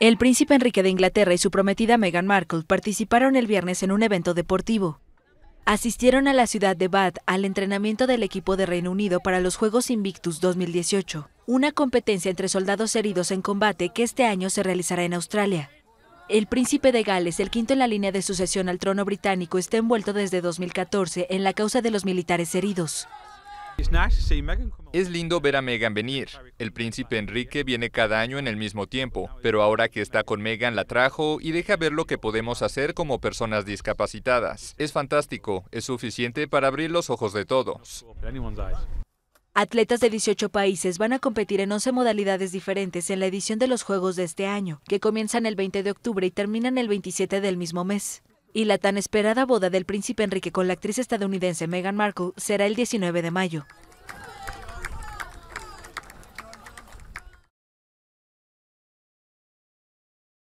El príncipe Enrique de Inglaterra y su prometida Meghan Markle participaron el viernes en un evento deportivo. Asistieron a la ciudad de Bath al entrenamiento del equipo de Reino Unido para los Juegos Invictus 2018, una competencia entre soldados heridos en combate que este año se realizará en Australia. El príncipe de Gales, el quinto en la línea de sucesión al trono británico, está envuelto desde 2014 en la causa de los militares heridos. Es lindo ver a Megan venir. El príncipe Enrique viene cada año en el mismo tiempo, pero ahora que está con Megan la trajo y deja ver lo que podemos hacer como personas discapacitadas. Es fantástico, es suficiente para abrir los ojos de todos. Atletas de 18 países van a competir en 11 modalidades diferentes en la edición de los Juegos de este año, que comienzan el 20 de octubre y terminan el 27 del mismo mes. Y la tan esperada boda del príncipe Enrique con la actriz estadounidense Meghan Markle será el 19 de mayo.